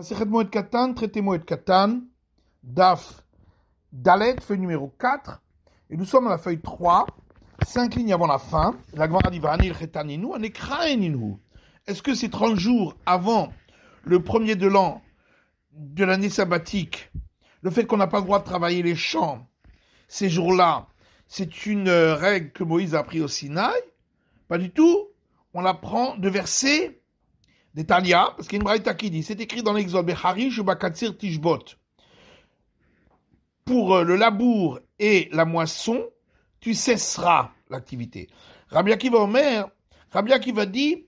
Masechet Moed Katan, traité de Katan, Daf Dalet, feuille numéro 4, et nous sommes à la feuille 3, 5 lignes avant la fin. La Gemara dit Vanil Chetaninu, Est-ce que ces 30 jours avant le premier de l'an de l'année sabbatique, le fait qu'on n'a pas le droit de travailler les champs ces jours-là, c'est une euh, règle que Moïse a appris au Sinaï Pas du tout. On l'apprend de verset des parce qu'il y a qui dit, c'est écrit dans l'Exode, Tishbot. Pour euh, le labour et la moisson, tu cesseras l'activité. Rabbi Akiva Omer, Rabbi Akiva dit,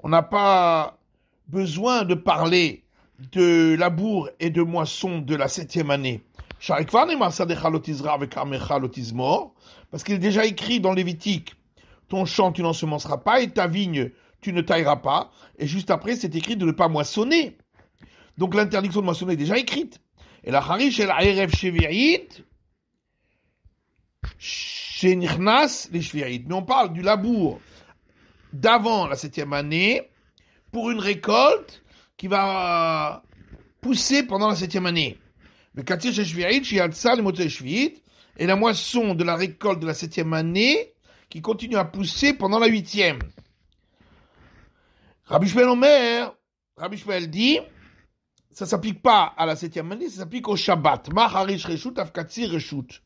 on n'a pas besoin de parler de labour et de moisson de la septième année. Parce qu'il est déjà écrit dans Lévitique ton champ, tu semenceras pas, et ta vigne, tu ne tailleras pas. Et juste après, c'est écrit de ne pas moissonner. Donc l'interdiction de moissonner est déjà écrite. Et la harish el aerev chez shenichnas les chevirit. Mais on parle du labour d'avant la septième année pour une récolte qui va pousser pendant la septième année. Le katir Et la moisson de la récolte de la septième année qui continue à pousser pendant la huitième. Rabbi Shmuel Omer, Rabbi Shmuel dit, ça s'applique pas à la septième année, ça s'applique au Shabbat. Maharish Reshut, Reshut.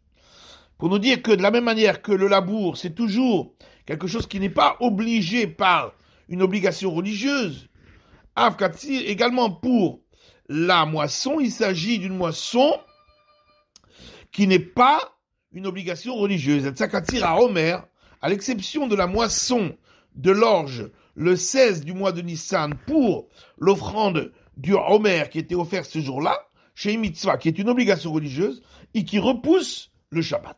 Pour nous dire que de la même manière que le labour, c'est toujours quelque chose qui n'est pas obligé par une obligation religieuse, Afkatsir également pour la moisson, il s'agit d'une moisson qui n'est pas une obligation religieuse. à Omer, à l'exception de la moisson de l'orge le 16 du mois de Nissan pour l'offrande du Homer qui était offerte ce jour-là, chez Mitzvah, qui est une obligation religieuse, et qui repousse le Shabbat.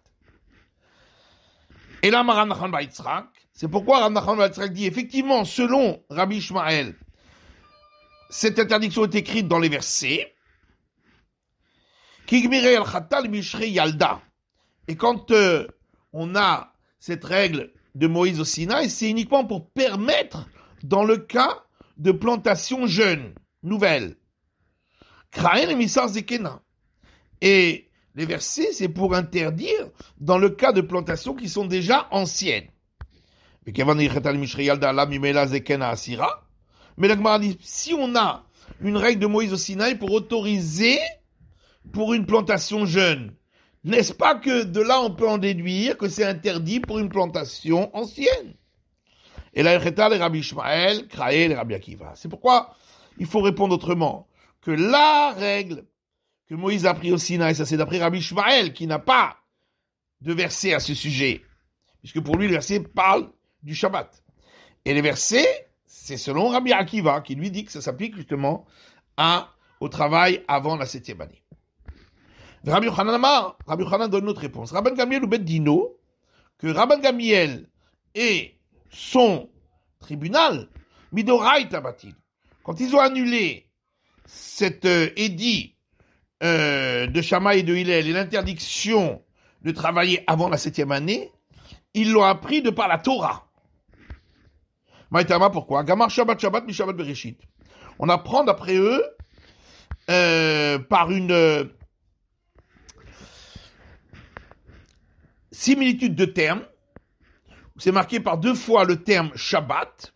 Et là, Maranachan Baitzrak, c'est pourquoi Ramnachan Baitzrak dit effectivement, selon Rabbi Ishmael, cette interdiction est écrite dans les versets. Et quand euh, on a cette règle de Moïse au Sinaï, c'est uniquement pour permettre, dans le cas de plantations jeunes, nouvelles, et les versets, c'est pour interdire dans le cas de plantations qui sont déjà anciennes. Mais si on a une règle de Moïse au Sinaï pour autoriser pour une plantation jeune, n'est-ce pas que de là on peut en déduire que c'est interdit pour une plantation ancienne Et là, les Rabbi Ishmael, Kraé, les Rabbi Akiva. C'est pourquoi il faut répondre autrement. Que la règle que Moïse a pris au Sinaï, ça c'est d'après Rabbi Ishmael, qui n'a pas de verset à ce sujet. Puisque pour lui, le verset parle du Shabbat. Et les versets, c'est selon Rabbi Akiva, qui lui dit que ça s'applique justement à, au travail avant la septième année. Rabbi Yochanan Amar, Rabbi Yochanan donne notre réponse. Rabban Gamiel ou Ben Dino, que Rabban Gamiel et son tribunal, Midoraï Tabatil, quand ils ont annulé cet euh, édit euh, de Shammai et de Hillel et l'interdiction de travailler avant la septième année, ils l'ont appris de par la Torah. Maïtama, pourquoi Gamar Shabbat Shabbat, Mishabbat Bereshit. On apprend d'après eux, euh, par une similitude de termes. C'est marqué par deux fois le terme Shabbat,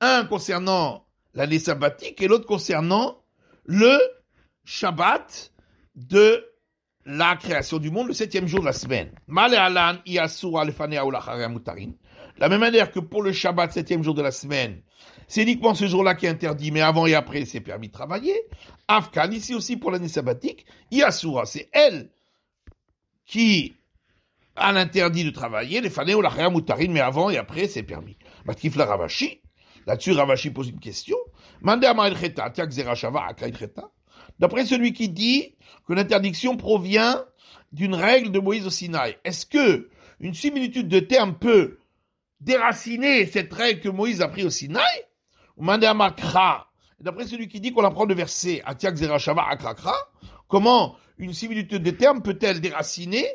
un concernant l'année sabbatique et l'autre concernant le Shabbat de la création du monde, le septième jour de la semaine. La même manière que pour le Shabbat, septième jour de la semaine, c'est uniquement ce jour-là qui est interdit, mais avant et après, c'est permis de travailler. Afghan, ici aussi pour l'année sabbatique, Yasura, c'est elle qui à l'interdit de travailler, les fané ou la mais avant et après, c'est permis. Matkif la Ravachi, là-dessus Ravashi pose une question. D'après celui qui dit que l'interdiction provient d'une règle de Moïse au Sinaï, est-ce que une similitude de termes peut déraciner cette règle que Moïse a prise au Sinaï Ou D'après celui qui dit qu'on apprend de verset, Atiak Zerachava comment une similitude de termes peut-elle déraciner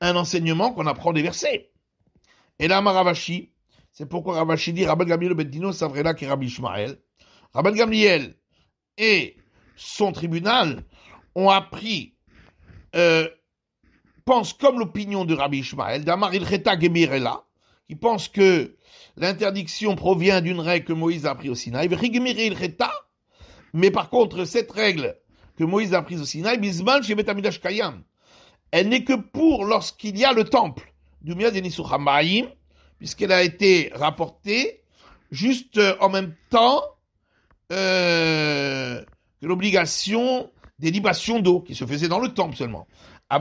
un enseignement qu'on apprend des versets. Et là, Maravashi, c'est pourquoi Ravashi dit Rabban Gamliel ben Savrela qui Rabbi Ishmael. Rabbi Gamliel et son tribunal ont appris, euh, pensent comme l'opinion de Rabbi Ishmael, d'Amar Ilcheta Gemirela, qui pense que l'interdiction provient d'une règle que Moïse a apprise au Sinaï, mais par contre, cette règle que Moïse a apprise au Sinaï, Bisman chez Kayam, elle n'est que pour lorsqu'il y a le temple du Mia puisqu'elle a été rapportée juste euh, en même temps euh, que l'obligation des libations d'eau qui se faisait dans le temple seulement. Mais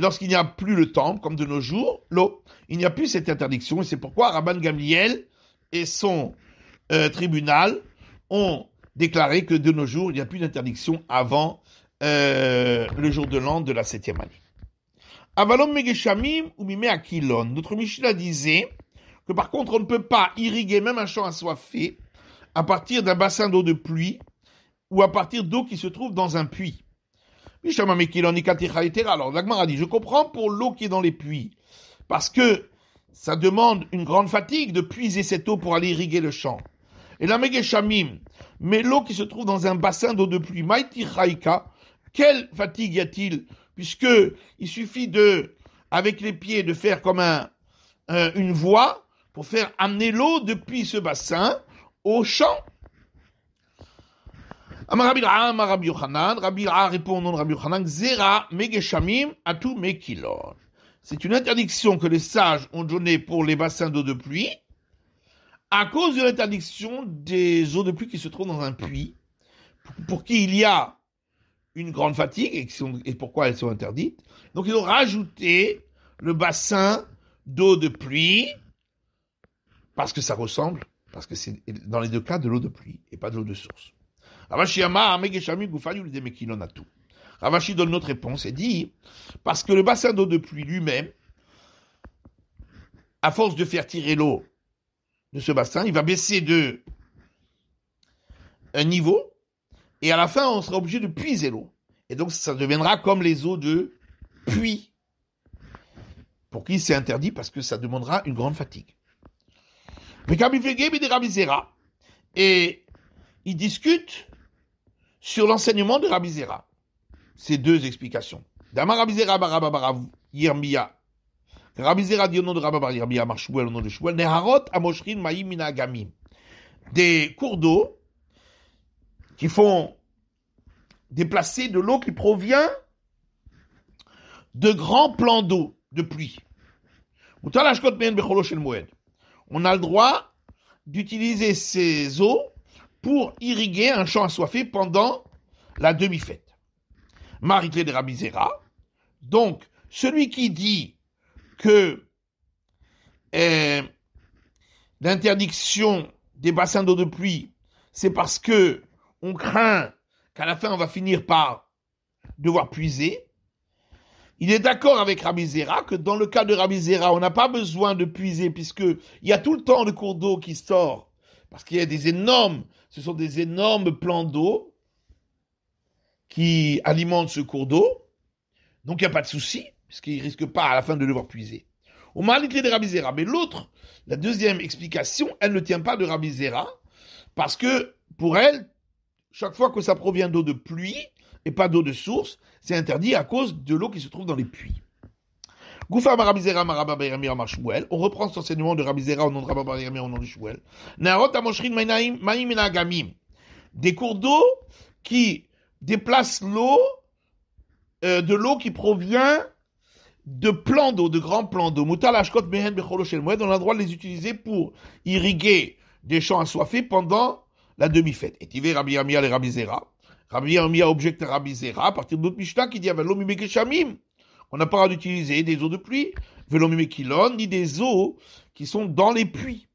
lorsqu'il n'y a plus le temple, comme de nos jours, l'eau, il n'y a plus cette interdiction. Et c'est pourquoi Rabban Gamliel et son euh, tribunal ont déclaré que de nos jours, il n'y a plus d'interdiction avant euh, le jour de l'an de la septième année. Avalom Megeshamim ou Mime Akilon. Notre Mishnah disait que par contre, on ne peut pas irriguer même un champ assoiffé à partir d'un bassin d'eau de pluie ou à partir d'eau qui se trouve dans un puits. Alors, a dit, je comprends pour l'eau qui est dans les puits, parce que ça demande une grande fatigue de puiser cette eau pour aller irriguer le champ. Et la Megeshamim, mais l'eau qui se trouve dans un bassin d'eau de pluie, Maïti quelle fatigue y a-t-il Puisque il suffit de, avec les pieds, de faire comme un, une voie pour faire amener l'eau depuis ce bassin au champ. répond Rabbi Zera C'est une interdiction que les sages ont donnée pour les bassins d'eau de pluie, à cause de l'interdiction des eaux de pluie qui se trouvent dans un puits, pour qui il y a une grande fatigue et, pourquoi elles sont interdites. Donc ils ont rajouté le bassin d'eau de pluie parce que ça ressemble, parce que c'est dans les deux cas de l'eau de pluie et pas de l'eau de source. Ravashi donne notre réponse et dit parce que le bassin d'eau de pluie lui-même, à force de faire tirer l'eau de ce bassin, il va baisser de un niveau et à la fin, on sera obligé de puiser l'eau. Et donc, ça deviendra comme les eaux de puits. Pour qui c'est interdit parce que ça demandera une grande fatigue. Et ils discutent sur l'enseignement de Rabbi Ces deux explications. Dama dit au nom de Rababar au nom de Amoshrin Des cours d'eau qui font déplacer de l'eau qui provient de grands plans d'eau, de pluie. On a le droit d'utiliser ces eaux pour irriguer un champ assoiffé pendant la demi-fête. Marie-Claire Rabizera. Donc, celui qui dit que euh, l'interdiction des bassins d'eau de pluie, c'est parce que on craint qu'à la fin on va finir par devoir puiser. Il est d'accord avec Rabbi que dans le cas de Rabbi on n'a pas besoin de puiser puisque il y a tout le temps de cours d'eau qui sort parce qu'il y a des énormes, ce sont des énormes plans d'eau qui alimentent ce cours d'eau. Donc il n'y a pas de souci puisqu'il ne risque pas à la fin de devoir puiser. Au malgré de Rabbi mais l'autre, la deuxième explication, elle ne tient pas de Rabbi parce que pour elle, chaque fois que ça provient d'eau de pluie et pas d'eau de source, c'est interdit à cause de l'eau qui se trouve dans les puits. Goufa Marabizera Marababa On reprend cet enseignement de Rabizera au nom de Rababa au nom de Shmuel. Amoshrin Maïm Gamim. Des cours d'eau qui déplacent l'eau, euh, de l'eau qui provient de plans d'eau, de grands plans d'eau. Moutal Mehen On a le droit de les utiliser pour irriguer des champs assoiffés pendant la demi-fête. Et dit Rabbi Yamia les Rabbi Zera. Rabbi Yamia objecte Rabbi Zera à partir de notre Mishnah qui dit On n'a pas le droit d'utiliser des eaux de pluie, ni des eaux qui sont dans les puits.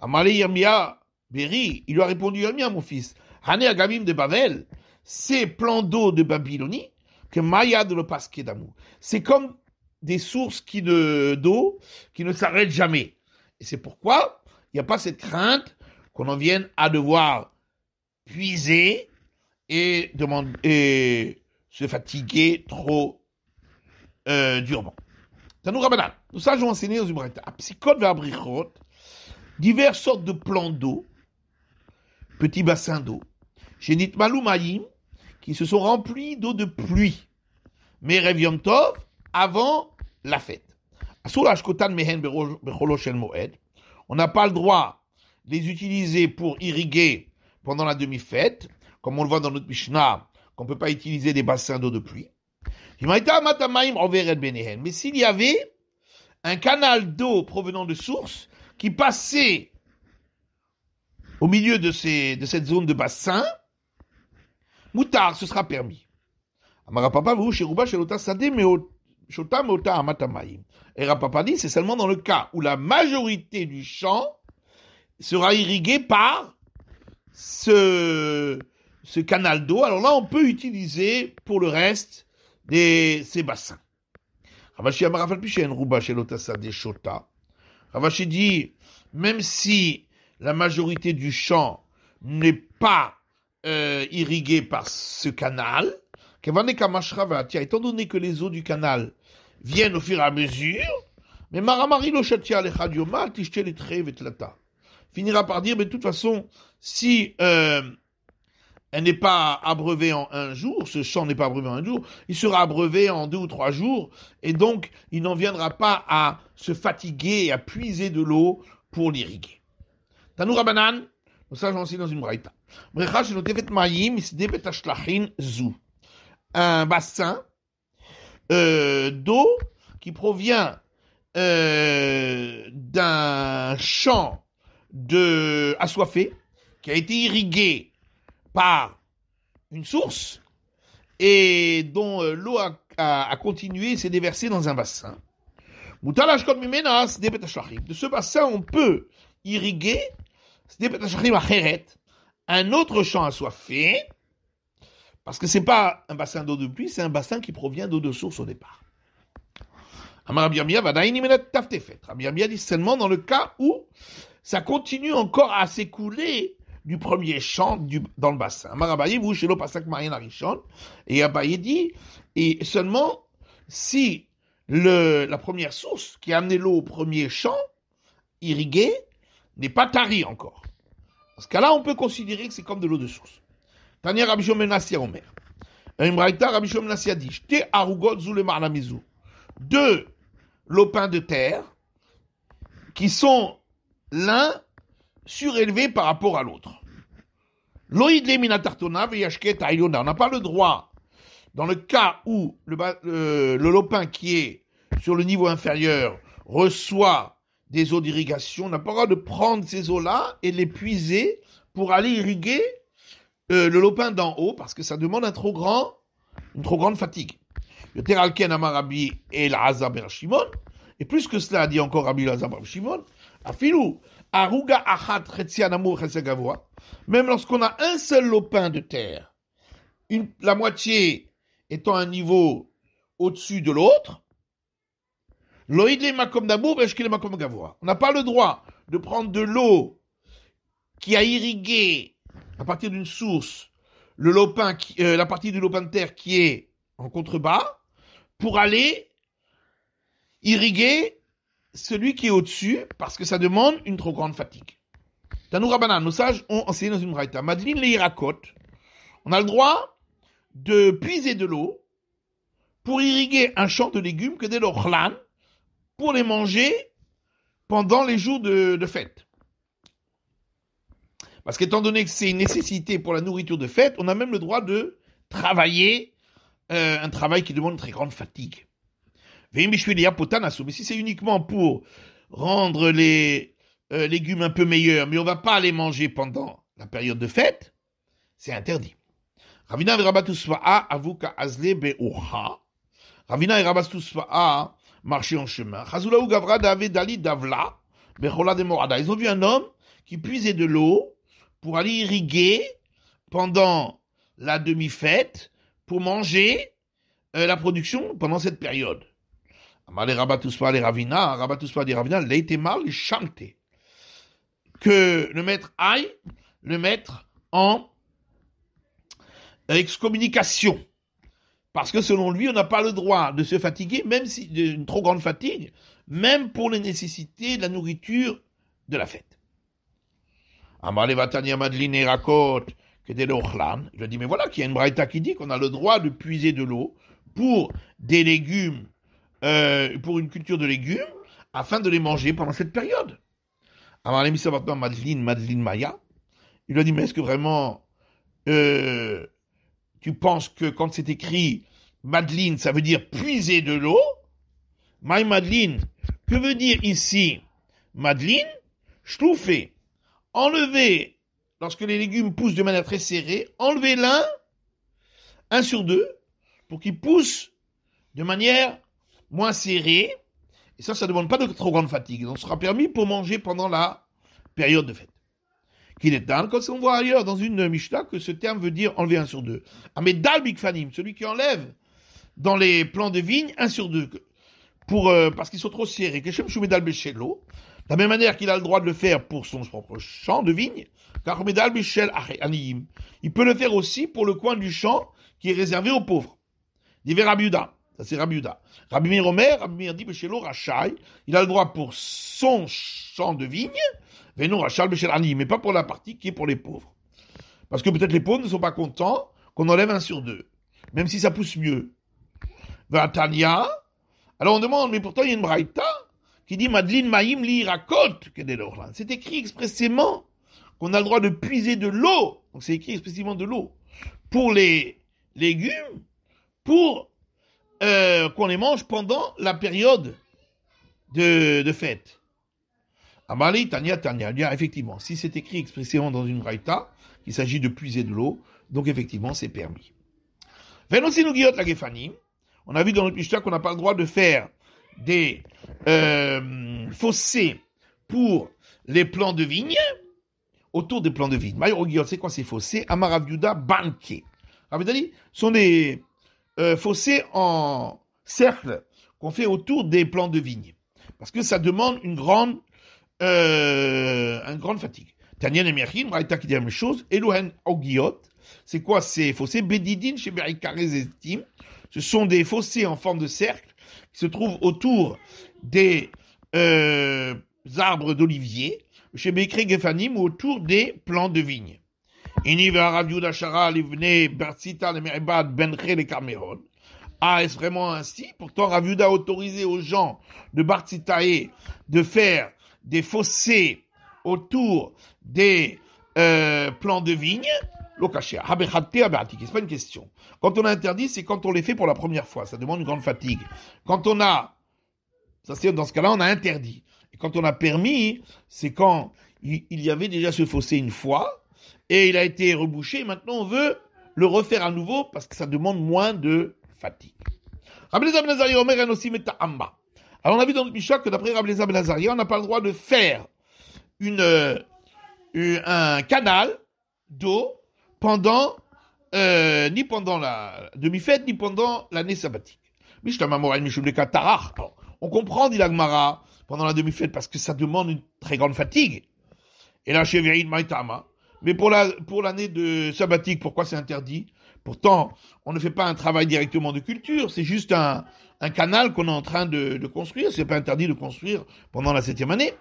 Amale Yamia b'eri, il lui a répondu Yamia, mon fils, Hane Agamim de Babel, ces plans d'eau de Babylonie, que Maya de le Pasquet d'amour. C'est comme des sources qui d'eau qui ne s'arrêtent jamais. Et c'est pourquoi il n'y a pas cette crainte qu'on en vienne à devoir puiser et, demander, et se fatiguer trop euh, durement. Tanou rabbanan, nous savons enseigner aux humains à Psychot diverses sortes de plans d'eau, petits bassins d'eau, chez Nitmalou qui se sont remplis d'eau de pluie, mais Rev Tov, avant la fête. On n'a pas le droit les utiliser pour irriguer pendant la demi-fête, comme on le voit dans notre Mishnah, qu'on ne peut pas utiliser des bassins d'eau de pluie. Mais s'il y avait un canal d'eau provenant de sources qui passait au milieu de, ces, de cette zone de bassin, moutard, ce sera permis. Et Rapapa c'est seulement dans le cas où la majorité du champ sera irrigué par ce, ce canal d'eau. Alors là, on peut utiliser pour le reste des, ces bassins. Ravashi Amarafal Pichen, Rouba, des chota. Ravashi dit, même si la majorité du champ n'est pas euh, par ce canal, étant donné que les eaux du canal viennent au fur et à mesure, mais Maramari Lochatia, les Tishtel et lata finira par dire, mais de toute façon, si euh, elle n'est pas abreuvée en un jour, ce champ n'est pas abreuvé en un jour, il sera abreuvé en deux ou trois jours, et donc il n'en viendra pas à se fatiguer et à puiser de l'eau pour l'irriguer. Tanoura Banan, ça j'en suis dans une braïta. Un bassin euh, d'eau qui provient euh, d'un champ de assoiffé qui a été irrigué par une source et dont euh, l'eau a, continué et continué s'est déversée dans un bassin. De ce bassin, on peut irriguer un autre champ assoiffé, parce que c'est pas un bassin d'eau de pluie, c'est un bassin qui provient d'eau de source au départ. Rabbi dit seulement dans le cas où ça continue encore à s'écouler du premier champ dans le bassin. Marabaye, vous, chez l'Opasak Marien Richon. » et Abaye dit, et seulement si la première source qui a amené l'eau au premier champ, irrigué, n'est pas tarie encore. Dans ce cas-là, on peut considérer que c'est comme de l'eau de source. Tania Rabbi Menassia Omer. Imraïta Rabbi Menassia dit, jete arugot zule Namizou. » Deux lopins de terre qui sont l'un surélevé par rapport à l'autre. L'oïdle minatartona veyashket On n'a pas le droit, dans le cas où euh, le, lopin qui est sur le niveau inférieur reçoit des eaux d'irrigation, on n'a pas le droit de prendre ces eaux-là et les puiser pour aller irriguer euh, le lopin d'en haut, parce que ça demande un trop grand, une trop grande fatigue. Le Teralken Amarabi et la Shimon, et plus que cela, dit encore Rabbi Lazar Shimon, Afilou, Aruga Même lorsqu'on a un seul lopin de terre, la moitié étant un niveau au-dessus de l'autre, On n'a pas le droit de prendre de l'eau qui a irrigué à partir d'une source le lopin euh, la partie du lopin de terre qui est en contrebas pour aller irriguer celui qui est au-dessus parce que ça demande une trop grande fatigue. Tanoura Rabbanan, nos sages ont enseigné dans une raïta. Madeline, on a le droit de puiser de l'eau pour irriguer un champ de légumes que dès l'Ochlan pour les manger pendant les jours de, fête. Parce qu'étant donné que c'est une nécessité pour la nourriture de fête, on a même le droit de travailler euh, un travail qui demande une très grande fatigue. Mais si c'est uniquement pour rendre les euh, légumes un peu meilleurs, mais on ne va pas les manger pendant la période de fête, c'est interdit. Ravina ah, azle ben Ravina et ah, marchaient en chemin. gavra davla de Ils ont vu un homme qui puisait de l'eau pour aller irriguer pendant la demi-fête pour manger euh, la production pendant cette période les Ravina, mal chanté. Que le maître aille le maître en excommunication. Parce que selon lui, on n'a pas le droit de se fatiguer, même si d'une trop grande fatigue, même pour les nécessités de la nourriture de la fête. Amale Vatania que a dit, mais voilà qu'il y a une braïta qui dit qu'on a le droit de puiser de l'eau pour des légumes euh, pour une culture de légumes afin de les manger pendant cette période. Alors l'émission a maintenant Madeleine, Madeleine Maya. Il lui a dit, mais est-ce que vraiment euh, tu penses que quand c'est écrit Madeline, ça veut dire puiser de l'eau My Madeline, que veut dire ici Madeleine schlouffer, Enlever, lorsque les légumes poussent de manière très serrée, enlever l'un, un sur deux, pour qu'ils poussent de manière moins serré. Et ça, ça ne demande pas de trop grande fatigue. Donc, sera permis pour manger pendant la période de fête. Qu'il est dal, comme on voit ailleurs dans une Mishnah que ce terme veut dire enlever un sur deux. Ah, mais dal bikfanim, celui qui enlève dans les plants de vigne un sur deux, pour, euh, parce qu'ils sont trop serrés. l'eau. De la même manière qu'il a le droit de le faire pour son propre champ de vigne, car medal anim. Il peut le faire aussi pour le coin du champ qui est réservé aux pauvres. Dit ça, c'est Rabbi Yuda. Rabbi Meir dit, Bechelo Rachai, il a le droit pour son champ de vigne, mais non mais pas pour la partie qui est pour les pauvres. Parce que peut-être les pauvres ne sont pas contents qu'on enlève un sur deux, même si ça pousse mieux. Vatania, alors on demande, mais pourtant il y a une braïta qui dit Madlin Maïm li raconte C'est écrit expressément qu'on a le droit de puiser de l'eau, donc c'est écrit expressément de l'eau, pour les légumes, pour euh, qu'on les mange pendant la période de, fête. Amali, Tania, Tania. Effectivement, si c'est écrit expressément dans une raïta, il s'agit de puiser de l'eau, donc effectivement, c'est permis. Venons-y On a vu dans notre histoire qu'on n'a pas le droit de faire des euh, fossés pour les plants de vigne, autour des plants de vigne. Maïro c'est quoi ces fossés Amaravyuda Banke. ce sont des euh, fossés en cercle qu'on fait autour des plants de vigne. Parce que ça demande une grande, euh, une grande fatigue. qui dit la même chose, c'est quoi ces fossés Bedidin chez tim? ce sont des fossés en forme de cercle qui se trouvent autour des euh, arbres d'olivier, chez Bekre Gefanim ou autour des plants de vigne. Ah, est-ce vraiment ainsi Pourtant, Rav a autorisé aux gens de Bartzitae de faire des fossés autour des euh, plants de vigne. Lokashia. Ah, ben, ah, ben, c'est pas une question. Quand on a interdit, c'est quand on les fait pour la première fois. Ça demande une grande fatigue. Quand on a, ça c'est dans ce cas-là, on a interdit. Et quand on a permis, c'est quand il y avait déjà ce fossé une fois, et il a été rebouché. Maintenant, on veut le refaire à nouveau parce que ça demande moins de fatigue. Ben Alors, on a vu dans le Mishnah que d'après Rabbi Ben on n'a pas le droit de faire une, euh, un canal d'eau pendant, euh, ni pendant la demi-fête, ni pendant l'année sabbatique. Ben ben on comprend, dit l'Agmara, pendant la demi-fête, parce que ça demande une très grande fatigue. Et là, chez Maitama, mais pour la pour l'année de sabbatique, pourquoi c'est interdit Pourtant, on ne fait pas un travail directement de culture, c'est juste un, un canal qu'on est en train de, de construire. C'est pas interdit de construire pendant la septième année.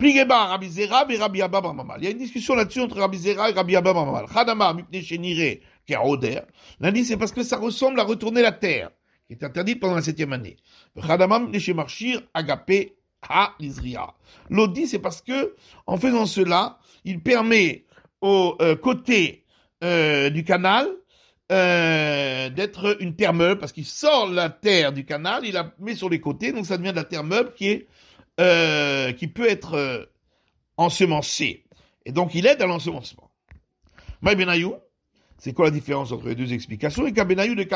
Rabbi Zera et Rabbi Abba Il y a une discussion là-dessus entre Rabbi Zera et Rabbi Abba Barmamal. Chadama, Mipne Shenire, Keroder. Lundi, c'est parce que ça ressemble à retourner la terre, qui est interdite pendant la septième année. Chadama, Neshe Marshir, Agapé, Ha, L'Isria. L'autre dit, c'est parce que, en faisant cela, il permet au euh, côté euh, du canal euh, d'être une terre meuble, parce qu'il sort la terre du canal, il la met sur les côtés, donc ça devient de la terre meuble qui, est, qui peut être ensemencée. Et donc il aide à l'ensemencement. Mais c'est quoi la différence entre les deux explications Et Benayou de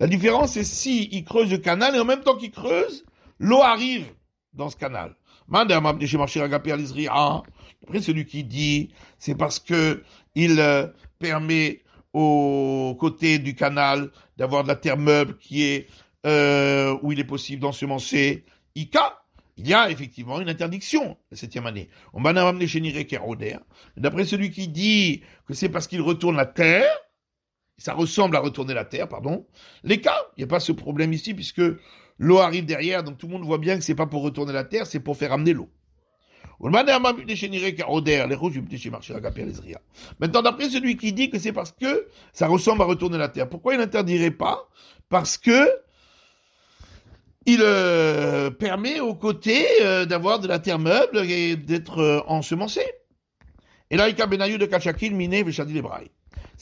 La différence, c'est si il creuse le canal et en même temps qu'il creuse, l'eau arrive dans ce canal. D'après ah. celui qui dit, c'est parce que il euh, permet aux côtés du canal d'avoir de la terre meuble qui est euh, où il est possible d'ensemencer Ika. Il y a effectivement une interdiction la septième année. On m'a amené chez D'après celui qui dit que c'est parce qu'il retourne la terre, ça ressemble à retourner la terre, pardon. Les cas, il n'y a pas ce problème ici puisque l'eau arrive derrière, donc tout le monde voit bien que c'est pas pour retourner la terre, c'est pour faire amener l'eau. Maintenant, d'après celui qui dit que c'est parce que ça ressemble à retourner la terre, pourquoi il n'interdirait pas Parce que il euh, permet aux côtés euh, d'avoir de la terre meuble et d'être euh, ensemencé. Et là, il y a de Kachakil, Miné, Veshadi, les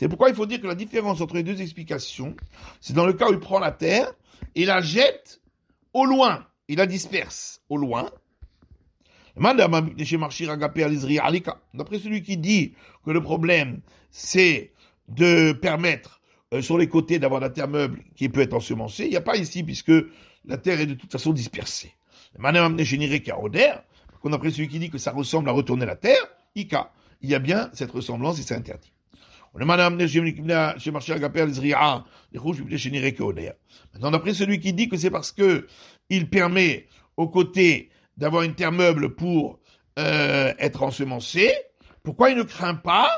c'est pourquoi il faut dire que la différence entre les deux explications, c'est dans le cas où il prend la terre et la jette au loin, il la disperse au loin. D'après celui qui dit que le problème, c'est de permettre euh, sur les côtés d'avoir la terre meuble qui peut être ensemencée, il n'y a pas ici puisque la terre est de toute façon dispersée. d'après celui qui dit que ça ressemble à retourner la terre, il y a bien cette ressemblance et c'est interdit. Maintenant, d'après celui qui dit que c'est parce que il permet aux côtés d'avoir une terre meuble pour euh, être ensemencé, pourquoi il ne craint pas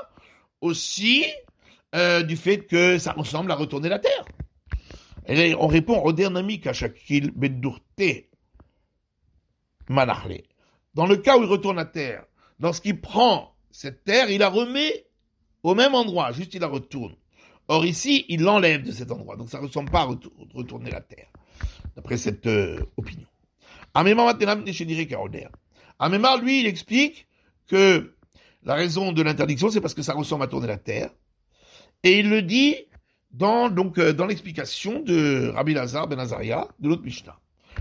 aussi euh, du fait que ça ressemble à retourner la terre Et on répond au dernier à Shakil Bedurte Manahle. Dans le cas où il retourne la terre, dans ce prend cette terre, il la remet au même endroit, juste il la retourne. Or ici, il l'enlève de cet endroit, donc ça ne ressemble pas à retourner la terre, d'après cette euh, opinion. Amémar lui, il explique que la raison de l'interdiction, c'est parce que ça ressemble à tourner la terre. Et il le dit dans, donc, euh, dans l'explication de Rabbi Lazar ben Azaria, de l'autre Mishnah.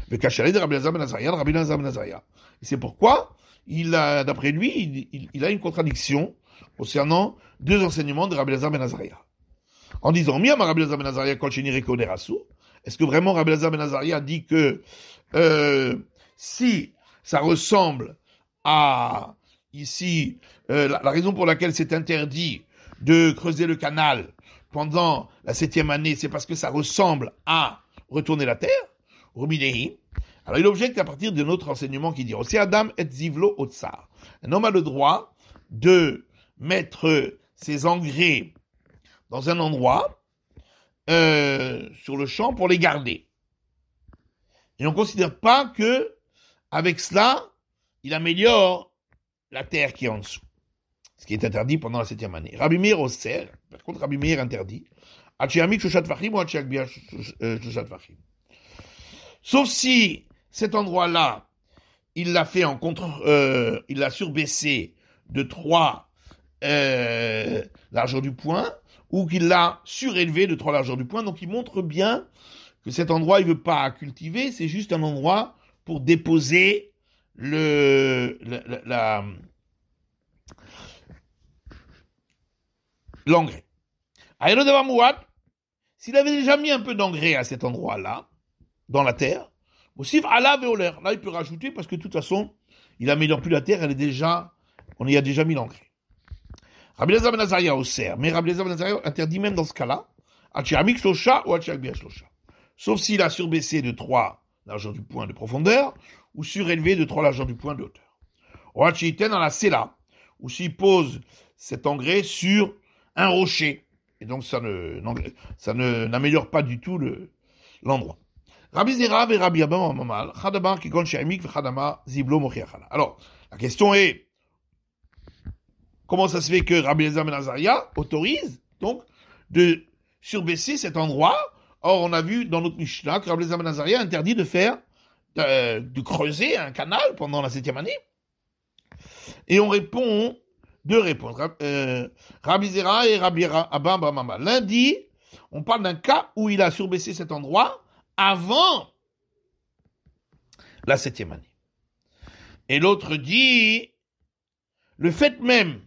Le cacharé de Rabbi Lazar ben de Rabbi Lazar ben c'est pourquoi, il d'après lui, il, a une contradiction concernant deux enseignements de Rabbi Lazar ben En disant, Miam Rabbi ben Azaria est-ce que vraiment Rabbi Lazar ben dit que euh, si ça ressemble à ici euh, la, raison pour laquelle c'est interdit de creuser le canal pendant la septième année, c'est parce que ça ressemble à retourner la terre, Rubinehi, Alors il objecte à partir d'un autre enseignement qui dit aussi Adam et Zivlo Otsar. Un homme a le droit de mettre ses engrais dans un endroit, euh, sur le champ, pour les garder. Et on ne considère pas que, avec cela, il améliore la terre qui est en dessous. Ce qui est interdit pendant la septième année. Rabbi Meir au par contre, Rabbi Meir interdit. Euh, Sauf si cet endroit-là, il l'a fait en contre, euh, il l'a surbaissé de 3 euh, largeur du point, ou qu'il l'a surélevé de trois largeurs du point. Donc il montre bien que cet endroit, il ne veut pas cultiver, c'est juste un endroit pour déposer le, la, l'engrais. S'il avait déjà mis un peu d'engrais à cet endroit-là, dans la terre, aussi l'air, Là, il peut rajouter parce que de toute façon, il améliore plus la terre, elle est déjà, on y a déjà mis l'engrais. Rabbi Lazar ben Azaria mais Rabbi Lazar ben interdit même dans ce cas-là, Achiamik locha ou Achiamik locha, Sauf s'il a surbaissé de 3 l'argent du point de profondeur, ou surélevé de 3 l'argent du point de hauteur. Ou iten dans la Sela, ou s'il pose cet engrais sur un rocher. Et donc ça ne, ça ne, n'améliore pas du tout le, l'endroit. Rabbi Zerav et Rabbi Abba Mamal, Chadama Kikon Shaimik, Chadama Ziblo Mochiachala. Alors, la question est, Comment ça se fait que Rabbi Eliezer Benazaria autorise donc de surbaisser cet endroit Or, on a vu dans notre Mishnah que Rabbi Eliezer ben interdit de faire, euh, de, creuser un canal pendant la septième année. Et on répond deux réponses. Euh, Rabbi Zera et Rabbi Abba L'un Lundi, on parle d'un cas où il a surbaissé cet endroit avant la septième année. Et l'autre dit, le fait même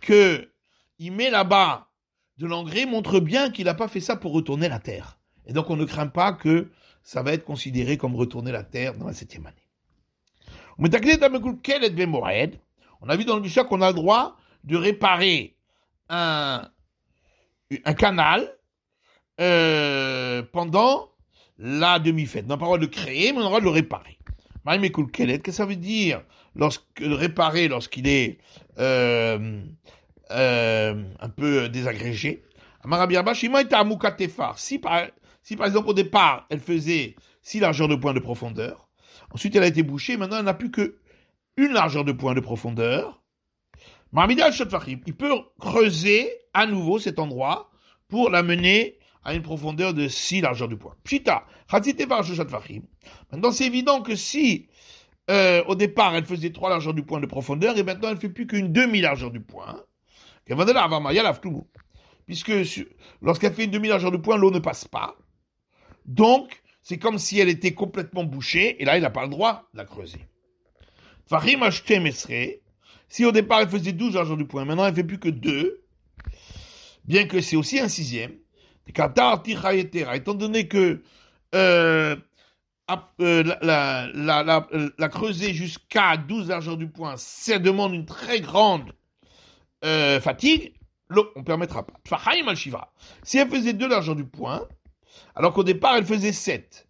que il met là-bas de l'engrais montre bien qu'il n'a pas fait ça pour retourner la terre. Et donc on ne craint pas que ça va être considéré comme retourner la terre dans la septième année. Ben on a vu dans le Mishnah qu'on a le droit de réparer un, canal euh, pendant la demi-fête. On n'a pas le droit de créer, mais on a le droit de le réparer. Qu'est-ce que ça veut dire lorsque, réparé lorsqu'il est euh, euh, un peu désagrégé. Si par, si par exemple au départ elle faisait 6 largeurs de points de profondeur, ensuite elle a été bouchée, maintenant elle n'a plus que une largeur de points de profondeur. Il peut creuser à nouveau cet endroit pour l'amener à une profondeur de 6 largeurs de points. Pshita, Maintenant c'est évident que si euh, au départ, elle faisait trois largeurs du point de profondeur, et maintenant, elle ne fait plus qu'une demi-largeur du point. Puisque lorsqu'elle fait une demi-largeur du point, l'eau ne passe pas. Donc, c'est comme si elle était complètement bouchée, et là, il n'a pas le droit de la creuser. si au départ, elle faisait 12 largeurs du point, maintenant, elle ne fait plus que deux, bien que c'est aussi un sixième, étant donné que euh, euh, euh, la, creuser jusqu'à 12 argent du point, ça demande une très grande euh, fatigue. L'eau, on ne permettra pas. Si elle faisait 2 largeurs du point, alors qu'au départ elle faisait 7,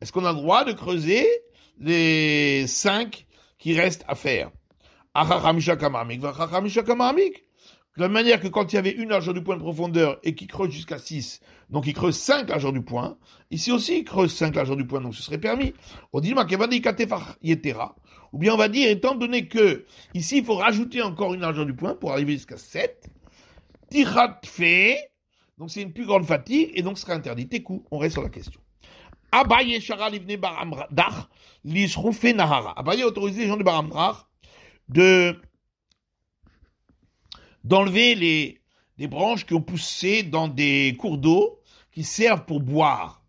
est-ce qu'on a le droit de creuser les 5 qui restent à faire de la même manière que quand il y avait une largeur du point de profondeur et qui creuse jusqu'à 6, donc il creuse 5 largeurs du point, ici aussi il creuse 5 largeurs du point, donc ce serait permis. On dit ou bien on va dire, étant donné que ici il faut rajouter encore une largeur du point pour arriver jusqu'à 7, tirat fait, donc c'est une plus grande fatigue, et donc ce serait interdit. Tekou, on reste sur la question. Abaye Shara Livne Baramdar, Nahara. Abaye les gens de Baramdar de d'enlever les, branches qui ont poussé dans des cours d'eau qui servent pour boire.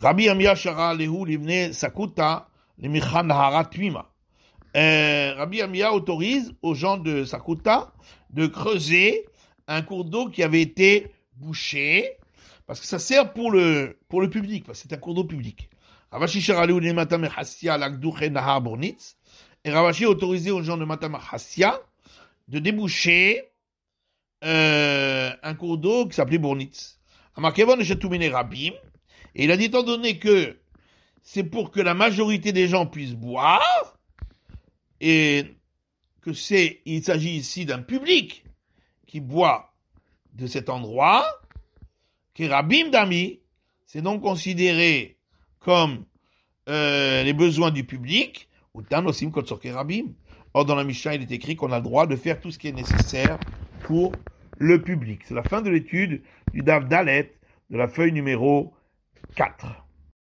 Rabbi Amia Shara Lehu Sakuta euh, Rabbi autorise aux gens de Sakuta de creuser un cours d'eau qui avait été bouché, parce que ça sert pour le, pour le public, parce que c'est un cours d'eau public. Ravashi Sharaleu Matam et Ravashi aux gens de Matam de déboucher euh, un cours d'eau qui s'appelait Bournitz. Amakevon et Rabim. Et il a dit, étant donné que c'est pour que la majorité des gens puissent boire, et que c'est, il s'agit ici d'un public qui boit de cet endroit, que Rabim Dami, c'est donc considéré comme euh, les besoins du public, ou sur Rabim. Or, dans la Mishnah, il est écrit qu'on a le droit de faire tout ce qui est nécessaire pour le public. C'est la fin de l'étude du Dav Dalet de la feuille numéro 4.